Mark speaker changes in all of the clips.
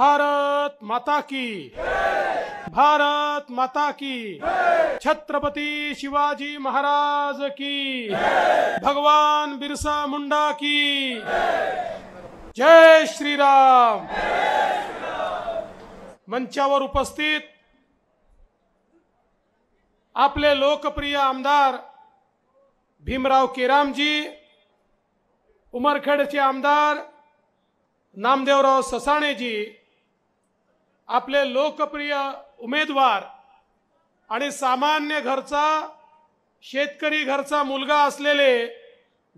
Speaker 1: भारत माता की भारत माता की छत्रपती शिवाजी महाराज की भगवान बिरसा मुंडा की जय श्रीराम मंचावर उपस्थित आपले लोकप्रिय आमदार भीमराव केरामजी उमरखेडचे आमदार नामदेवराव ससाणेजी आपले लोकप्रिय उमेदवार आणि सामान्य घरचा शेतकरी घरचा मुलगा असलेले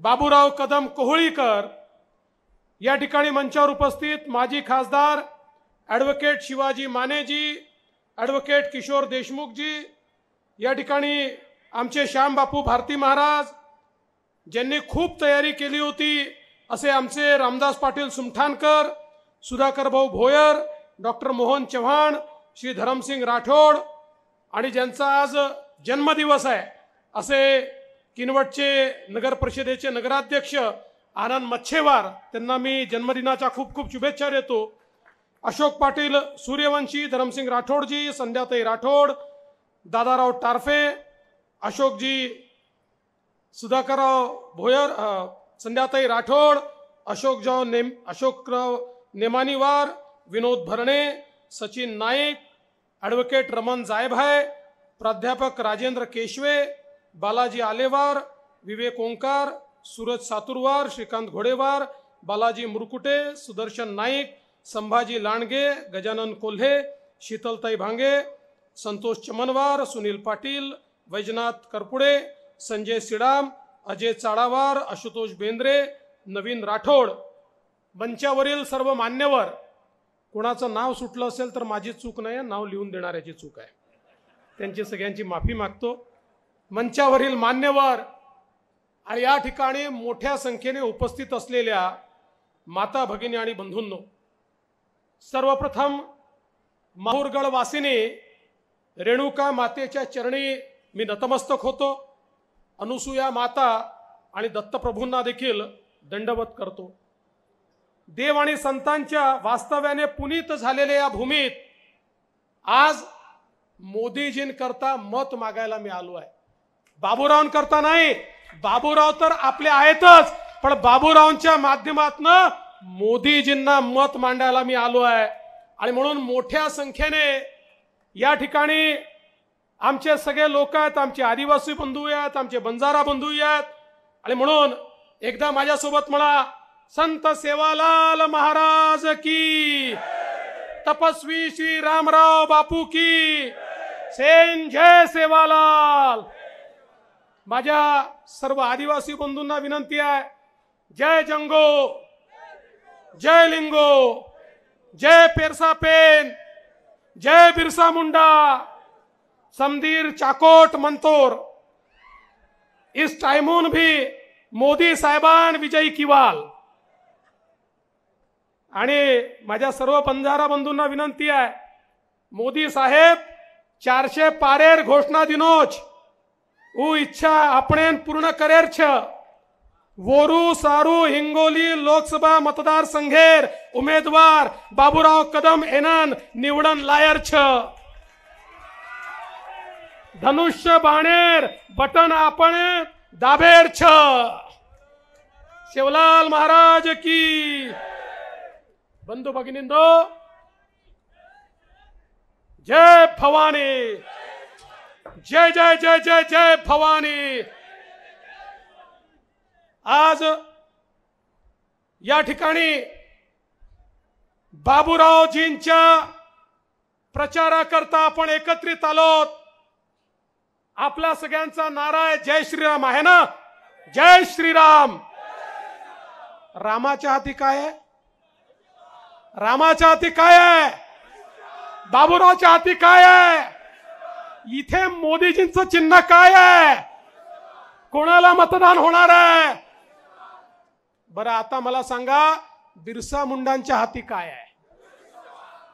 Speaker 1: बाबूराव कदम कोहळीकर या ठिकाणी मंचावर उपस्थित माजी खासदार ॲडव्होकेट शिवाजी मानेजी ॲडव्होकेट किशोर देशमुखजी या ठिकाणी आमचे श्यामबापू भारती महाराज ज्यांनी खूप तयारी केली होती असे आमचे रामदास पाटील सुमठाणकर सुधाकर भाऊ भोयर डॉक्टर मोहन चव्हाण श्री धरमसिंग राठोड आणि ज्यांचा आज जन्मदिवस आहे असे किनवटचे नगर परिषदेचे नगराध्यक्ष आनंद मच्छेवार त्यांना मी जन्मदिनाच्या खूप खूप शुभेच्छा देतो अशोक पाटील सूर्यवंशी धरमसिंग राठोडजी संध्याताई राठोड दादाराव टारफे अशोकजी सुधाकरराव भोयर संध्याताई राठोड अशोकजाव नेम अशोकराव नेमानीवार विनोद भरणे सचिन नाईक ॲडव्होकेट रमन जायभाय प्राध्यापक राजेंद्र केशवे बालाजी आलेवार विवेक ओंकार सूरज सातुरवार श्रीकांत घोडेवार बालाजी मुरकुटे सुदर्शन नाईक संभाजी लांडगे गजानन कोल्हे शीतलताई भांगे संतोष चमनवार सुनील पाटील वैजनाथ करपुडे संजय सिडाम अजय चाडावार आशुतोष बेंद्रे नवीन राठोड मंचावरील सर्व मान्यवर कोणाचं नाव सुटलं असेल तर माझी चूक नाही आहे नाव लिहून देणाऱ्याची चूक आहे त्यांची सगळ्यांची माफी मागतो मंचावरील मान्यवर आणि या ठिकाणी मोठ्या संख्येने उपस्थित असलेल्या माता भगिनी आणि बंधूंनो सर्वप्रथम माहूरगड वासिनी रेणुका मातेच्या चरणी मी नतमस्तक होतो अनुसूया माता आणि दत्तप्रभूंना देखील दंडवत करतो देव आणि संतांच्या वास्तव्याने पुनीत झालेल्या या भूमीत आज मोदीजींकरता मत मागायला मी आलो आहे करता नाही बाबूराव तर आपले आहेतच पण बाबूरावांच्या माध्यमातून मोदीजींना मत मांडायला मी आलो आहे आणि म्हणून मोठ्या संख्येने या ठिकाणी आमचे सगळे लोक आहेत आमचे आदिवासी बंधू आहेत आमचे बंजारा बंधू आहेत आणि म्हणून एकदा माझ्यासोबत मला संत सेवालाल महाराज की तपस्वी श्री रामराव बापू की सेन जय सेवालाल मजा सर्व आदिवासी बंधूंना विनंती है जय जंगो जय लिंगो जय पेरसा पेन जय बिरसा मुंडा समीर चाकोट मंतोर इस टाइमून भी मोदी साहबान विजय किवाल आणि माझ्या सर्व पंजारा बंधूंना विनंती आहे मोदी साहेब चारशे पारेर घोषणा दिनोच ऊ इच्छा आपण पूर्ण करेर छ वोरू सारू हिंगोली लोकसभा मतदार संघेर उमेदवार बाबूराव कदम एनन निवडन लायर छ धनुष्य बाणेर बटन आपण दाबेर छ शिवलाल महाराज की बंधू भगिनींदो जय भवानी जय जय जय जय जय भवानी आज या ठिकाणी बाबूरावजींच्या करता आपण एकत्रित आलोत आपला सगळ्यांचा नारा आहे जय श्रीराम आहे ना जय श्रीराम रामाच्या हाती काय आहे रामाच्या हाती काय आहे बाबुरावच्या हाती काय आहे इथे मोदीजींच चिन्ह काय आहे कोणाला मतदान होणार आहे बर आता मला सांगा बिरसा मुंडांच्या हाती काय आहे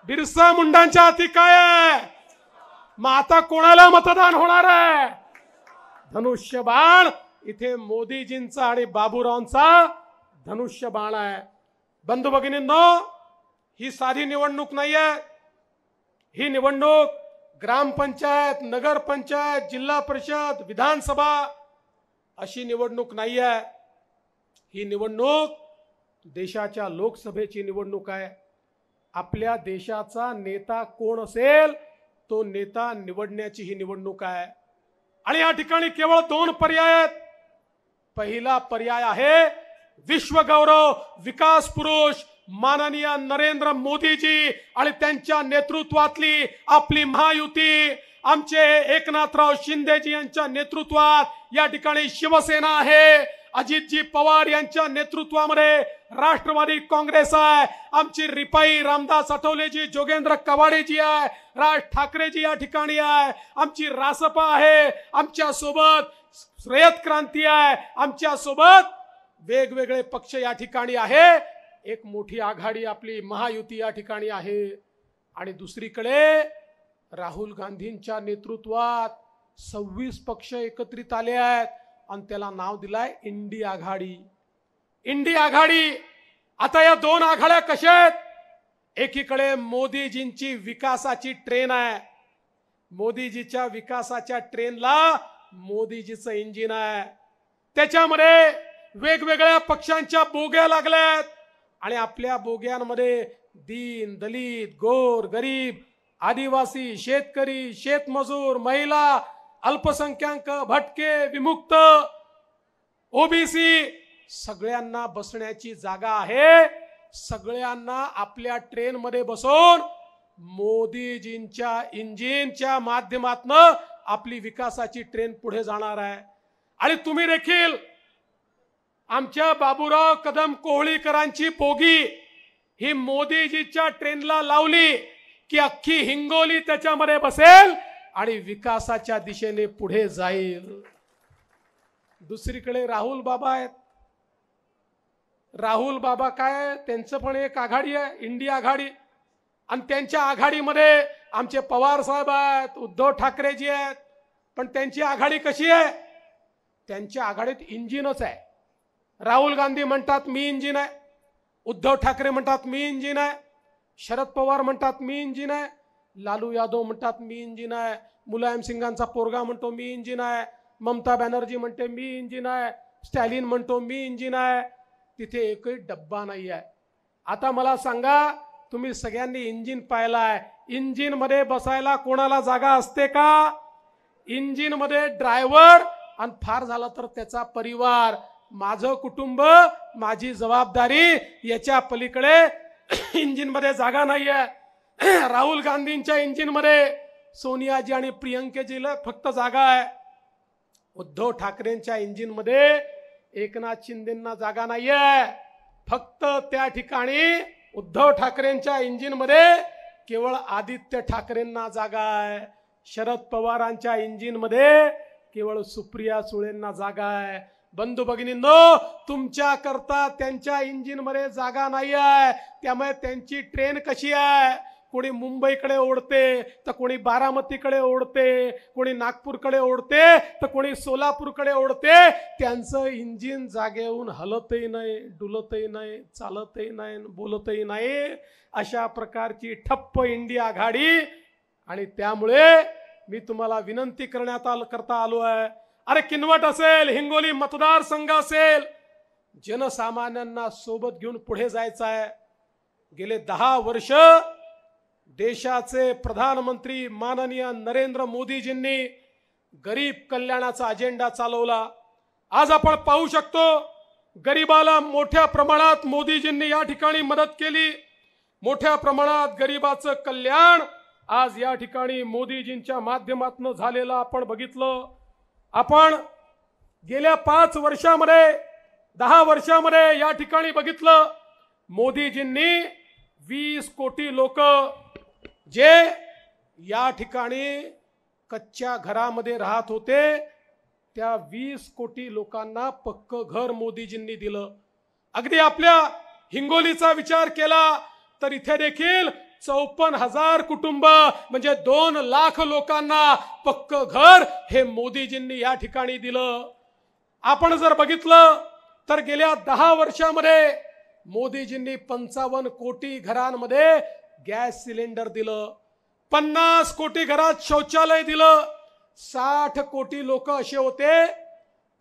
Speaker 1: बिरसा मुंडांच्या हाती काय आहे मग आता कोणाला मतदान होणार आहे धनुष्य बाण इथे मोदीजींचा आणि धनुष्य बाण आहे बंधू भगिनींनो ही साधी निवडणूक नाही आहे ही निवडणूक ग्रामपंचायत नगरपंचायत जिल्हा परिषद विधानसभा अशी निवडणूक नाही आहे ही निवडणूक देशाच्या लोकसभेची निवडणूक आहे आपल्या देशाचा नेता कोण असेल तो नेता निवडण्याची ही निवडणूक आहे आणि या ठिकाणी केवळ दोन पर्याय आहेत पहिला पर्याय आहे विश्वगौरव विकास पुरुष माननीय नरेंद्र मोदीजी आणि त्यांच्या नेतृत्वातली आपली महायुती आमचे एकनाथराव शिंदेजी यांच्या नेतृत्वात या ठिकाणी शिवसेना आहे अजितजी पवार यांच्या नेतृत्वामध्ये राष्ट्रवादी काँग्रेस आहे आमची रिपाई रामदास आठवलेजी जोगेंद्र कवाडेजी आहे राज ठाकरेजी या ठिकाणी आहे आमची रासपा आहे आमच्या सोबत श्रेयत क्रांती आहे आमच्या सोबत वेगवेगळे पक्ष या ठिकाणी आहे एक मोठी आघाडी आपली महायुती या ठिकाणी आहे आणि दुसरीकडे राहुल गांधींच्या नेतृत्वात सव्वीस पक्ष एकत्रित आले आहेत आणि त्याला नाव दिलाय इंडी आघाडी इंडी आघाडी आता या दोन आघाड्या कशा आहेत एकीकडे मोदीजींची विकासाची ट्रेन आहे मोदीजीच्या विकासाच्या ट्रेनला मोदीजीचं इंजिन आहे त्याच्यामध्ये वेगवेगळ्या पक्षांच्या बोग्या आहेत आणि आपल्या बोग्यांमध्ये दीन दलित गोर गरीब आदिवासी शेतकरी शेतमजूर महिला अल्पसंख्याक भटके विमुक्त ओबीसी सगळ्यांना बसण्याची जागा आहे सगळ्यांना आपल्या ट्रेनमध्ये बसून मोदीजींच्या इंजिनच्या माध्यमातन आपली विकासाची ट्रेन पुढे जाणार आहे आणि तुम्ही देखील आमच्या बाबूराव कदम कोहळीकरांची पोगी ही मोदीजीच्या ट्रेनला लावली की अख्खी हिंगोली त्याच्यामध्ये बसेल आणि विकासाच्या दिशेने पुढे जाईल दुसरीकडे राहुल बाबा आहेत राहुल बाबा काय त्यांचं पण एक आघाडी आहे इंडिया आघाडी आणि त्यांच्या आघाडीमध्ये आमचे पवार साहेब आहेत उद्धव ठाकरेजी आहेत पण त्यांची आघाडी कशी आहे त्यांच्या आघाडीत इंजिनच आहे राहुल गांधी म्हणतात मी इंजिन आहे उद्धव ठाकरे म्हणतात मी इंजिन आहे शरद पवार म्हणतात मी इंजिन आहे लालू यादव म्हणतात मी इंजिन आहे मुलायम सिंगांचा पोरगा म्हणतो मी इंजिन आहे ममता बॅनर्जी म्हणते मी इंजिन आहे स्टॅलिन म्हणतो मी इंजिन आहे तिथे एकही डब्बा नाही आहे आता मला सांगा तुम्ही सगळ्यांनी इंजिन पाहिला आहे इंजिनमध्ये बसायला कोणाला जागा असते का इंजिनमध्ये ड्रायव्हर आणि फार झाला तर त्याचा परिवार माझं कुटुंब माझी जबाबदारी याच्या पलीकडे इंजिनमध्ये जागा नाहीये राहुल गांधींच्या इंजिनमध्ये सोनियाजी आणि प्रियंकेजीला फक्त जागा आहे उद्धव ठाकरेंच्या इंजिनमध्ये एकनाथ शिंदेना जागा नाहीये फक्त त्या ठिकाणी उद्धव ठाकरेंच्या इंजिनमध्ये केवळ आदित्य ठाकरेंना जागा आहे शरद पवारांच्या इंजिनमध्ये केवळ सुप्रिया सुळेंना जागा आहे बंधू भगिनींनो करता त्यांच्या इंजिनमध्ये जागा नाही आहे त्यामुळे त्यांची ट्रेन कशी आहे कोणी मुंबईकडे ओढते तर कोणी बारामतीकडे ओढते कोणी नागपूरकडे ओढते तर कोणी सोलापूरकडे ओढते त्यांचं इंजिन जागेहून हलतही नाही डुलतही नाही चालतही नाही बोलतही नाही अशा प्रकारची ठप्प इंडिया आघाडी आणि त्यामुळे मी तुम्हाला विनंती करण्यात आल करता आलो आहे अरे किनवट असेल हिंगोली मतदारसंघ असेल जनसामान्यांना सोबत घेऊन पुढे जायचं आहे गेले दहा वर्ष देशाचे प्रधानमंत्री माननीय नरेंद्र मोदीजींनी गरीब कल्याणाचा अजेंडा चालवला आज आपण पाहू शकतो गरीबाला मोठ्या प्रमाणात मोदीजींनी या ठिकाणी मदत केली मोठ्या प्रमाणात गरीबाचं कल्याण आज या ठिकाणी मोदीजींच्या माध्यमातून झालेलं आपण बघितलं आपण गेल्या पाच वर्षामध्ये दहा वर्षामध्ये या ठिकाणी बघितलं मोदीजींनी वीस कोटी लोक जे या ठिकाणी कच्च्या घरामध्ये राहत होते त्या वीस कोटी लोकांना पक्क घर मोदीजींनी दिलं अगदी आपल्या हिंगोलीचा विचार केला तर इथे देखील चौपन्न हजार कुटुंब म्हणजे दोन लाख लोकांना पक्क घर हे मोदीजींनी या ठिकाणी दिलं आपण जर बघितलं तर गेल्या दहा वर्षामध्ये मोदीजींनी पंचावन्न कोटी घरांमध्ये गॅस सिलेंडर दिलं पन्नास कोटी घरात शौचालय दिलं साठ कोटी लोक असे होते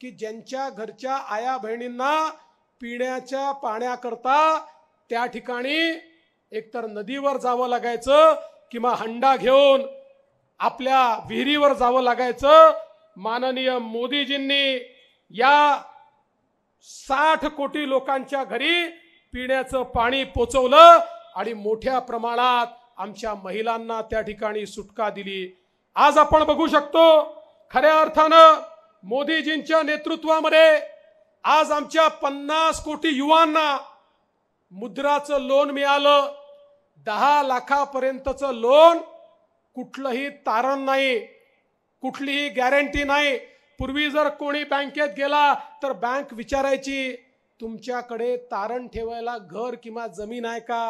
Speaker 1: की ज्यांच्या घरच्या आया बहिणींना पिण्याच्या पाण्याकरता त्या ठिकाणी एकतर नदीवर जावं लागायचं किंवा हंडा घेऊन आपल्या विहिरीवर जावं लागायचं माननीय मोदीजींनी या साठ कोटी लोकांच्या घरी पिण्याचं पाणी पोचवलं आणि मोठ्या प्रमाणात आमच्या महिलांना त्या ठिकाणी सुटका दिली आज आपण बघू शकतो खऱ्या अर्थानं मोदीजींच्या नेतृत्वामध्ये आज आमच्या पन्नास कोटी युवांना मुद्राचं लोन मिळालं दहा लाखापर्यंतचं लोन कुठलंही तारण नाही कुठलीही गॅरंटी नाही पूर्वी जर कोणी बँकेत गेला तर बँक विचारायची तुमच्याकडे तारण ठेवायला घर किंवा जमीन आहे का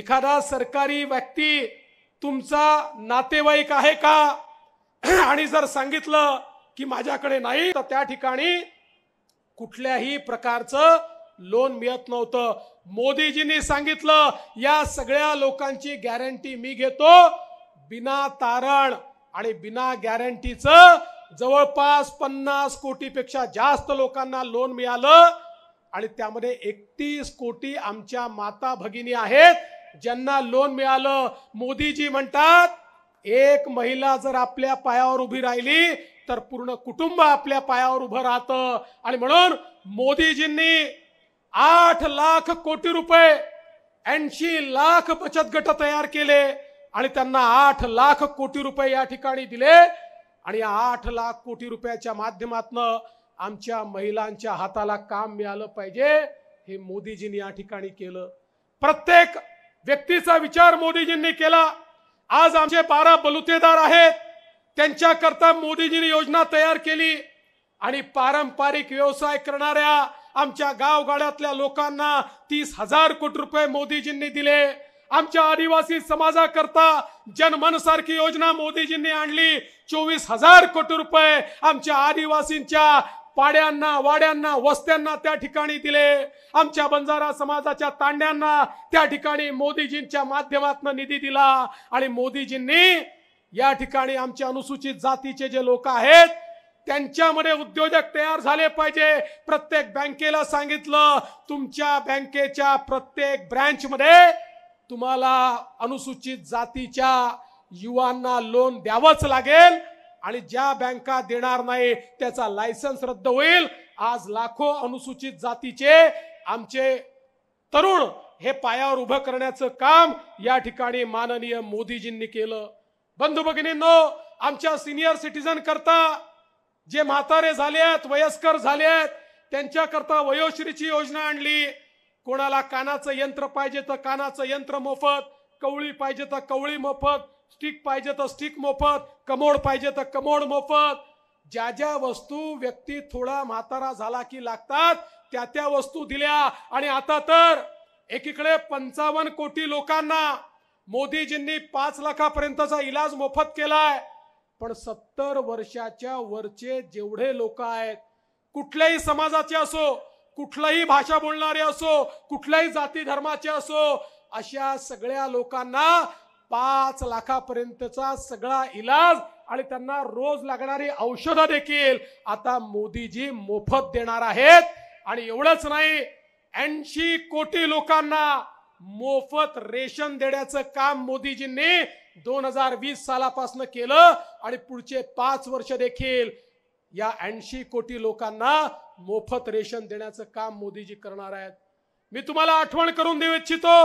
Speaker 1: एखादा सरकारी व्यक्ती तुमचा नातेवाईक आहे का आणि जर सांगितलं की माझ्याकडे नाही तर त्या ठिकाणी कुठल्याही प्रकारचं लोन मिळत नव्हतं मोदीजींनी सांगितलं या सगळ्या लोकांची गॅरंटी मी घेतो बिना तारण आणि बिना गॅरंटीचं जवळपास पन्नास कोटीपेक्षा जास्त लोकांना लोन मिळालं आणि त्यामध्ये एकतीस कोटी आमच्या माता भगिनी आहेत ज्यांना लोन मिळालं मोदीजी म्हणतात एक महिला जर आपल्या पायावर उभी राहिली तर पूर्ण कुटुंब आपल्या पायावर उभं राहतं आणि म्हणून मोदीजींनी आठ लाख कोटी रुपये ऐंशी लाख बचत गट तयार केले आणि त्यांना आठ लाख कोटी रुपये या ठिकाणी दिले आणि या आठ लाख कोटी रुपयाच्या माध्यमातनं आमच्या महिलांच्या हाताला काम मिळालं पाहिजे हे मोदीजींनी या ठिकाणी केलं प्रत्येक व्यक्तीचा विचार मोदीजींनी केला आज आमचे बारा बलुतेदार आहेत त्यांच्याकरता मोदीजींनी योजना तयार केली आणि पारंपरिक व्यवसाय करणाऱ्या आमच्या गावगाड्यातल्या लोकांना तीस हजार कोटी रुपये मोदीजींनी दिले आमच्या आदिवासी समाजाकरता जनमनसारखी योजना मोदीजींनी आणली चोवीस हजार कोटी रुपये आमच्या आदिवासींच्या पाड्यांना वाड्यांना वस्त्यांना त्या ठिकाणी दिले आमच्या बंजारा समाजाच्या तांड्यांना त्या ठिकाणी मोदीजींच्या माध्यमातून निधी दिला आणि मोदीजींनी या ठिकाणी आमच्या अनुसूचित जातीचे जे लोक आहेत त्यांच्यामध्ये उद्योजक तयार झाले पाहिजे प्रत्येक बँकेला सांगितलं तुमच्या बँकेच्या प्रत्येक ब्रँचमध्ये तुम्हाला अनुसूचित जातीच्या युवांना लोन द्यावंच लागेल आणि ज्या बँका देणार नाही त्याचा लायसन्स रद्द होईल आज लाखो अनुसूचित जातीचे आमचे तरुण हे पायावर उभं करण्याचं काम या ठिकाणी माननीय मोदीजींनी केलं बंधू भगिनींनो आमच्या सिनियर सिटीजन करता जे म्हातारे झाले आहेत वयस्कर झाले आहेत त्यांच्याकरता वयोश्रीची योजना आणली कोणाला कानाचं यंत्र पाहिजे तर कानाचं यंत्र मोफत कवळी पाहिजे तर कवळी मोफत स्टिक पाहिजे तर स्टिक मोफत कमोड पाहिजे तर कमोड मोफत ज्या ज्या वस्तू व्यक्ती थोडा म्हातारा झाला की लागतात त्या त्या वस्तू दिल्या आणि आता तर एकीकडे पंचावन्न कोटी लोकांना मोदीजींनी पाच लाखापर्यंतचा इलाज मोफत केलाय पण सत्तर वर्षाच्या वरचे जेवढे लोक आहेत कुठल्याही समाजाचे असो कुठलाही भाषा बोलणारे असो कुठल्याही जाती धर्माचे असो अशा सगळ्या लोकांना पाच लाखापर्यंतचा सगळा इलाज आणि त्यांना रोज लागणारी औषधं देखील आता मोदीजी मोफत देणार आहेत आणि एवढंच नाही ऐंशी कोटी लोकांना मोफत रेशन देण्याचं काम मोदीजींनी दोन हजार वीस सालापासून केलं आणि पुढचे पाच वर्ष देखील या ऐंशी कोटी लोकांना मोफत रेशन देण्याचं काम मोदीजी करणार आहेत मी तुम्हाला आठवण करून देऊ इच्छितो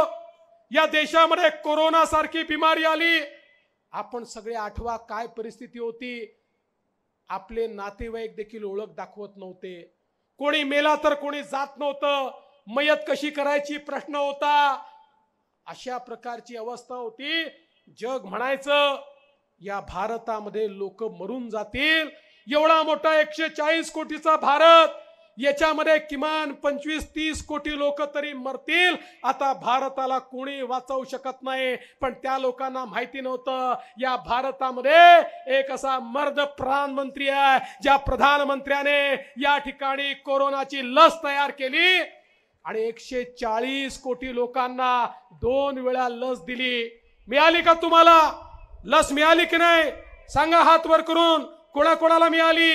Speaker 1: या देशामध्ये कोरोना सारखी बिमारी आली आपण सगळे आठवा काय परिस्थिती होती आपले नातेवाईक देखील ओळख दाखवत नव्हते कोणी मेला तर कोणी जात नव्हतं मयत कशी करायची प्रश्न होता अशा प्रकारची अवस्था होती जग म्हणायचं या भारतामध्ये लोक मरून जातील एवढा मोठा एकशे चाळीस कोटीचा भारत याच्यामध्ये किमान पंचवीस तीस कोटी लोक तरी मरतील आता भारताला कोणी वाचवू शकत नाही पण त्या लोकांना माहिती नव्हतं या भारतामध्ये एक असा मर्द प्रधानमंत्री आहे ज्या प्रधानमंत्र्याने या ठिकाणी कोरोनाची लस तयार केली आणि एकशे चाळीस कोटी लोकांना दोन वेळा लस दिली मिळाली का तुम्हाला लस मिळाली की नाही सांगा हात वर करून कोणाकोणाला मिळाली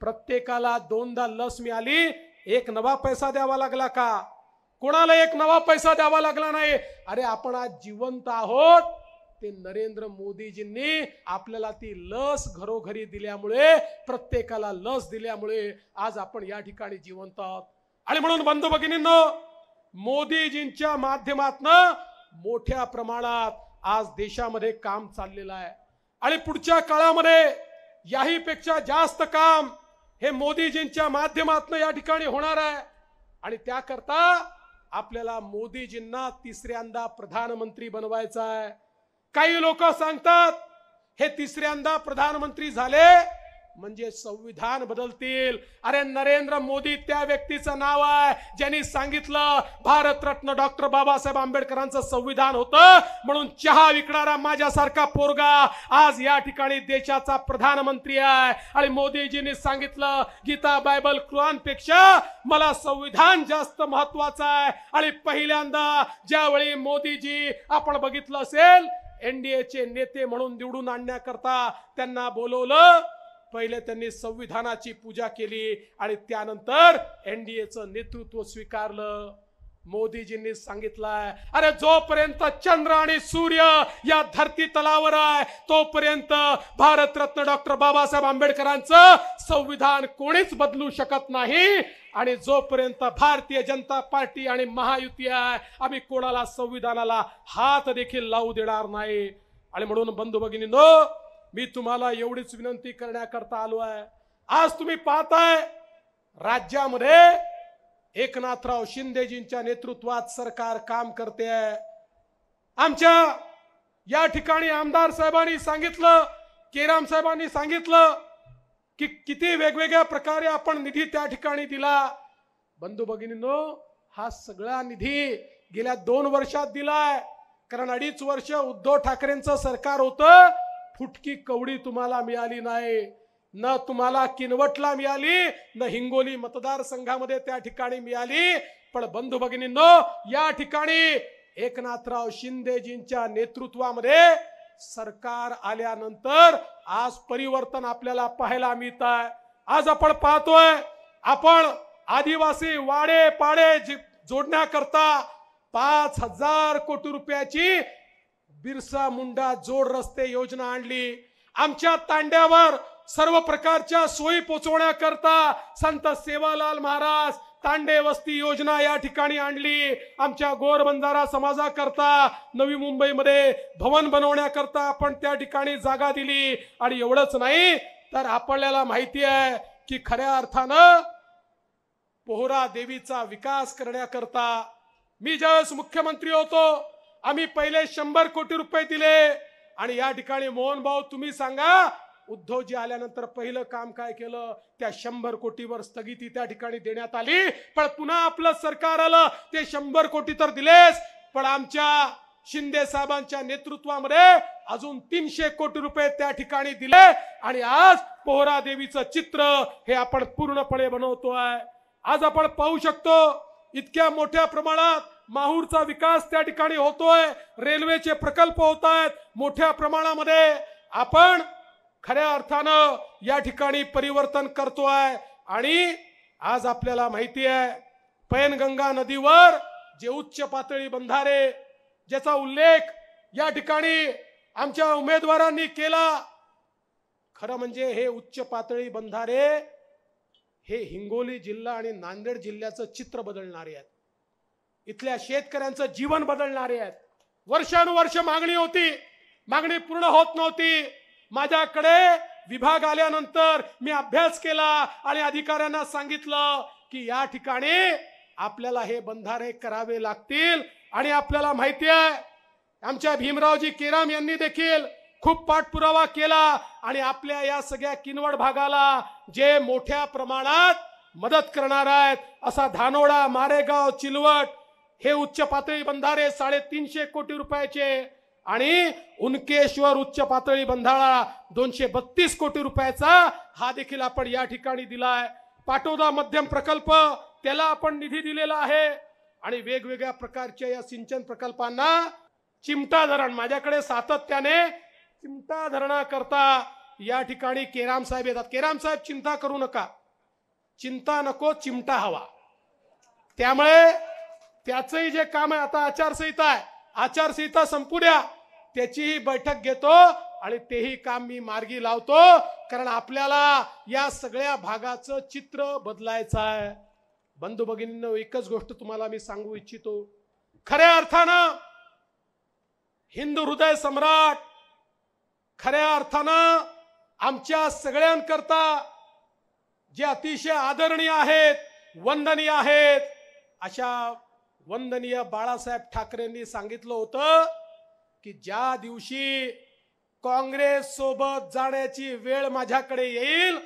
Speaker 1: प्रत्येकाला दोनदा लस मिळाली एक नवा पैसा द्यावा लागला का कोणाला एक नवा पैसा द्यावा लागला नाही अरे आपण आज जिवंत आहोत ते नरेंद्र मोदीजींनी आपल्याला ती लस घरोघरी दिल्यामुळे प्रत्येकाला लस दिल्यामुळे आज आपण या ठिकाणी जिवंत आहोत आणि म्हणून बंधू भगिनींनो मोदीजींच्या माध्यमातन मोठ्या प्रमाणात आज देशामध्ये काम चाललेलं आहे आणि पुढच्या काळामध्ये याहीपेक्षा जास्त काम हे मोदीजींच्या माध्यमातून या ठिकाणी होणार आहे आणि त्याकरता आपल्याला मोदीजींना तिसऱ्यांदा प्रधानमंत्री बनवायचा आहे काही लोक सांगतात हे तिसऱ्यांदा प्रधानमंत्री झाले म्हणजे संविधान बदलतील अरे नरेंद्र मोदी त्या व्यक्तीचं नाव आहे ज्यांनी सांगितलं भारतरत्न डॉक्टर बाबासाहेब आंबेडकरांचं संविधान होत म्हणून चहा विकणारा माझ्यासारखा पोरगा आज या ठिकाणी देशाचा प्रधानमंत्री आहे आणि मोदीजींनी सांगितलं गीता बायबल क्रुआनपेक्षा मला संविधान जास्त महत्वाचं आहे आणि पहिल्यांदा ज्यावेळी मोदीजी आपण बघितलं असेल चे नेते म्हणून निवडून आणण्याकरता त्यांना बोलवलं पहिले त्यांनी संविधानाची पूजा केली आणि त्यानंतर एनडीएचं नेतृत्व स्वीकारलं मोदीजींनी सांगितलंय अरे जोपर्यंत चंद्र आणि सूर्य या धरती तलावर आहे तोपर्यंत भारतरत्न डॉक्टर बाबासाहेब आंबेडकरांचं संविधान कोणीच बदलू शकत नाही आणि जोपर्यंत भारतीय जनता पार्टी आणि महायुती आहे आम्ही कोणाला संविधानाला हात देखील लावू देणार नाही आणि म्हणून बंधू भगिनी नो मी तुम्हाला एवढीच विनंती करण्याकरता आलो आहे आज तुम्ही पाहताय राज्यामध्ये एकनाथराव शिंदेजींच्या नेतृत्वात सरकार काम करते आहे आमच्या या ठिकाणी आमदार साहेबांनी सांगितलं केराम साहेबांनी सांगितलं की कि किती वेगवेगळ्या प्रकारे आपण निधी त्या ठिकाणी दिला बंधू भगिनीनो हा सगळा निधी गेल्या दोन वर्षात दिलाय कारण अडीच वर्ष उद्धव ठाकरेंचं सरकार होतं फुटकी कवडी तुम्हाला मिळाली नाही न तुम्हाला किनवटला मिळाली न हिंगोली मतदारसंघामध्ये त्या ठिकाणी मिळाली पण बंधू भगिनींनो या ठिकाणी एकनाथराव शिंदेजींच्या नेतृत्वामध्ये सरकार आल्यानंतर आज परिवर्तन आपल्याला पाहायला मिळत आहे आज आपण पाहतोय आपण आदिवासी वाडे पाडे जोडण्याकरता पाच हजार कोटी रुपयाची बिरसा मुंडा जोड रस्ते योजना आणली आमच्या तांड्यावर सर्व प्रकारच्या सोयी पोचवण्याकरता संत सेवालाल महाराज तांडे वस्ती योजना या ठिकाणी आणली आमच्या गोर बंजारा समाजाकरता नवी मुंबईमध्ये भवन बनवण्याकरता आपण त्या ठिकाणी जागा दिली आणि एवढंच नाही तर आपल्याला माहिती आहे की खऱ्या अर्थानं पोहरा देवीचा विकास करण्याकरता मी ज्यावेळेस मुख्यमंत्री होतो आम्ही पहिले शंभर कोटी रुपये दिले आणि या ठिकाणी मोहन भाऊ तुम्ही सांगा उद्धवजी आल्यानंतर पहिलं काम काय केलं त्या शंभर कोटीवर स्थगिती त्या ठिकाणी देण्यात आली पण पुन्हा आपलं सरकार आलं ते शंभर कोटी तर दिलेच पण आमच्या शिंदे साहेबांच्या नेतृत्वामध्ये अजून तीनशे कोटी रुपये त्या ठिकाणी दिले आणि आज पोहरा देवीचं चित्र हे आपण पूर्णपणे बनवतोय आज आपण पाहू शकतो इतक्या मोठ्या प्रमाणात माहूरचा विकास त्या ठिकाणी होतोय रेल्वेचे प्रकल्प होत आहेत मोठ्या प्रमाणामध्ये आपण खऱ्या अर्थानं या ठिकाणी परिवर्तन करतोय आणि आज आपल्याला माहिती आहे पैनगंगा नदीवर जे उच्च पातळी बंधारे ज्याचा उल्लेख या ठिकाणी आमच्या उमेदवारांनी केला खरं म्हणजे हे उच्च पातळी बंधारे हे हिंगोली जिल्हा आणि नांदेड जिल्ह्याचं चित्र बदलणारे आहेत इथल्या शेतकऱ्यांचं जीवन बदलणारे आहेत वर्षानुवर्ष मागणी होती मागणी पूर्ण होत नव्हती माझ्याकडे विभाग आल्यानंतर मी अभ्यास केला आणि अधिकाऱ्यांना सांगितलं की या ठिकाणी आपल्याला हे बंधारे करावे लागतील आणि आपल्याला माहिती आहे आमच्या भीमरावजी केराम यांनी देखील खूप पाठपुरावा केला आणि आपल्या या सगळ्या किनवड भागाला जे मोठ्या प्रमाणात मदत करणार आहेत असा धानोडा मारेगाव चिलवट हे उच्च पातळी बंधारे साडेतीनशे कोटी रुपयाचे आणि उनकेश्वर उच्च पातळी बंधारा दोनशे बत्तीस कोटी रुपयाचा हा देखील आपण या ठिकाणी दिलाय पाटोदा मध्यम प्रकल्प त्याला आपण निधी दिलेला आहे आणि वेगवेगळ्या प्रकारच्या या सिंचन प्रकल्पांना चिमटा धरण माझ्याकडे सातत्याने चिमटा धरणाकरता या ठिकाणी केराम साहेब येतात केराम साहेब चिंता करू नका चिंता नको चिमटा हवा त्यामुळे त्याचंही जे काम आहे आता आचारसंहिता आहे आचारसंहिता संपू द्या त्याचीही बैठक घेतो आणि तेही काम मी मार्गी लावतो कारण आपल्याला या सगळ्या भागाचं चित्र बदलायचं आहे बंधू भगिनींनो एकच गोष्ट तुम्हाला मी सांगू इच्छितो खऱ्या अर्थानं हिंदू हृदय सम्राट खऱ्या अर्थानं आमच्या सगळ्यांकरता जे अतिशय आदरणीय आहेत वंदनीय आहेत अशा वंदनीय बाळासाहेब ठाकरेंनी सांगितलं होतं की ज्या दिवशी काँग्रेस सोबत जाण्याची वेळ माझ्याकडे येईल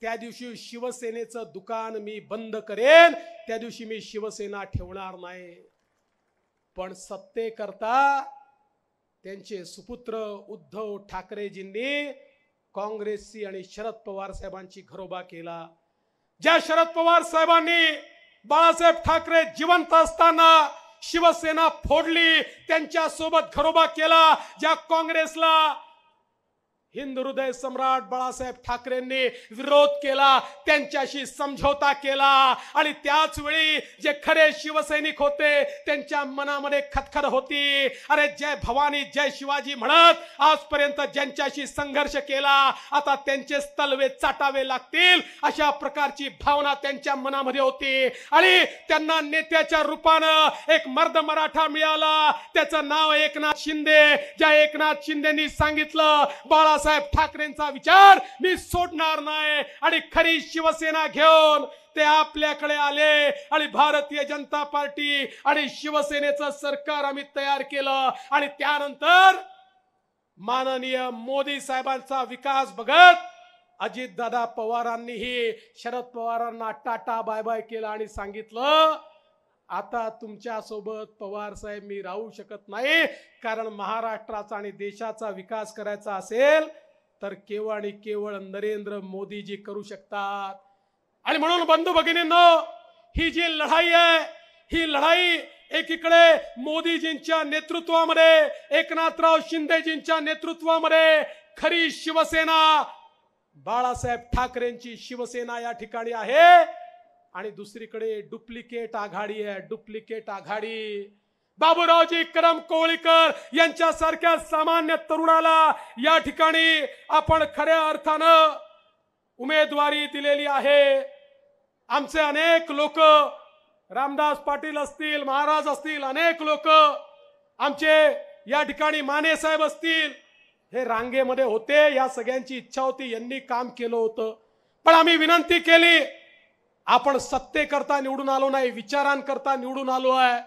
Speaker 1: त्या दिवशी शिवसेनेचं दुकान मी बंद करेन त्या दिवशी मी शिवसेना ठेवणार नाही पण सत्तेकरता त्यांचे सुपुत्र उद्धव ठाकरेजींनी काँग्रेसची आणि शरद पवार साहेबांची घरोबा केला ज्या शरद पवार साहेबांनी बाळासाहेब ठाकरे जिवंत असताना शिवसेना फोडली त्यांच्यासोबत घरोबा केला ज्या काँग्रेसला हिंद हृदय सम्राट बाळासाहेब ठाकरेंनी विरोध केला त्यांच्याशी समझोता केला आणि त्याच वेळी जे खरे शिवसैनिक होते त्यांच्या मनामध्ये खतखर होती अरे जय भवानी जय शिवाजी म्हणत आजपर्यंत ज्यांच्याशी संघर्ष केला आता त्यांचे तलवे चाटावे लागतील अशा प्रकारची भावना त्यांच्या मनामध्ये होती आणि त्यांना नेत्याच्या रूपानं एक मर्द मराठा मिळाला त्याचं नाव एकनाथ शिंदे ज्या एकनाथ शिंदेनी सांगितलं बाळा बाळासाहेब ठाकरेंचा विचार मी सोडणार नाही आणि खरी शिवसेना घेऊन ते आपल्याकडे आले आणि भारतीय जनता पार्टी आणि शिवसेनेचं सरकार आम्ही तयार केलं आणि त्यानंतर माननीय मोदी साहेबांचा विकास बघत अजितदादा पवारांनीही शरद पवारांना टाटा बाय बाय केलं आणि सांगितलं आता तुमच्यासोबत पवार साहेब मी राहू शकत नाही कारण महाराष्ट्राचा आणि देशाचा विकास करायचा असेल तर केवळ आणि केवळ नरेंद्र मोदीजी करू शकतात आणि म्हणून बंधू भगिनींनो ही जी लढाई आहे ही लढाई एकीकडे मोदीजींच्या नेतृत्वामध्ये एकनाथराव शिंदेजींच्या नेतृत्वामध्ये खरी शिवसेना बाळासाहेब ठाकरेंची शिवसेना या ठिकाणी आहे आणि दुसरीकडे डुप्लिकेट आघाडी आहे डुप्लिकेट आघाडी बाबूरावजी करम कोळीकर यांच्यासारख्या सामान्य तरुणाला या ठिकाणी आपण खऱ्या अर्थानं उमेदवारी दिलेली आहे आमचे अनेक लोक रामदास पाटील असतील महाराज असतील अनेक लोक आमचे या ठिकाणी माने साहेब असतील हे रांगेमध्ये होते या सगळ्यांची इच्छा होती यांनी काम केलं होतं पण आम्ही विनंती केली आपण सत्तेकरता निवडून आलो नाही विचारांकरता निवडून आलो आहे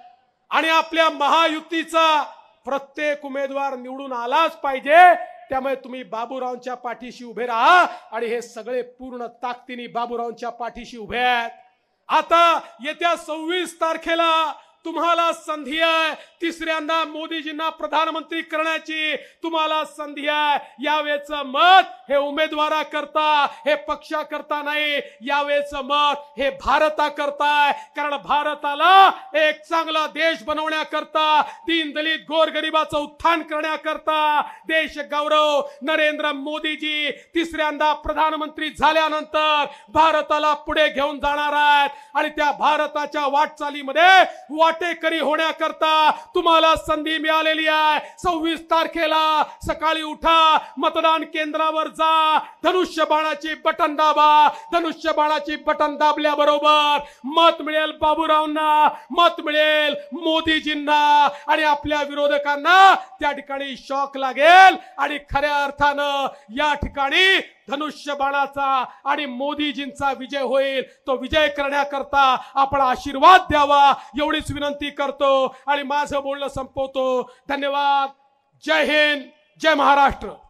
Speaker 1: आणि आपल्या महायुतीचा प्रत्येक उमेदवार निवडून आलाच पाहिजे त्यामुळे तुम्ही बाबूरावांच्या पाठीशी उभे राहा आणि हे सगळे पूर्ण ताकदीने बाबूरावांच्या पाठीशी उभे आहेत आता येत्या सव्वीस तारखेला तुम्हाला संधी आहे तिसऱ्यांदा मोदीजींना प्रधानमंत्री करण्याची तुम्हाला संधी आहे यावेळेच मत हे उमेदवारा करता हे पक्षा करता नाही यावेळेच मत हे भारता करताय कारण भारताला एक चांगला देश बनवण्याकरता तीन दलित गोरगरिबाचं उत्थान करण्याकरता देश गौरव नरेंद्र मोदीजी तिसऱ्यांदा प्रधानमंत्री झाल्यानंतर भारताला पुढे घेऊन जाणार आहेत आणि त्या भारताच्या वाटचालीमध्ये वाट वाटेकरी होण्याकरता तुम्हाला संधी मिळालेली आहे सव्वीस तारखेला सकाळी उठा मतदान केंद्रावर जा धनुष्य बाळाची बटन दाबा धनुष्य बाळाची बटन दाबल्याबरोबर मत मिळेल बाबूरावना मत मिळेल मोदीजींना आणि आपल्या विरोधकांना त्या ठिकाणी शॉक लागेल आणि खऱ्या अर्थानं या ठिकाणी धनुष्य बाणाचा आणि मोदीजींचा विजय होईल तो विजय करण्याकरता आपण आशीर्वाद द्यावा एवढीच विनंती करतो आणि माझं बोलणं संपवतो धन्यवाद जय हिंद जय महाराष्ट्र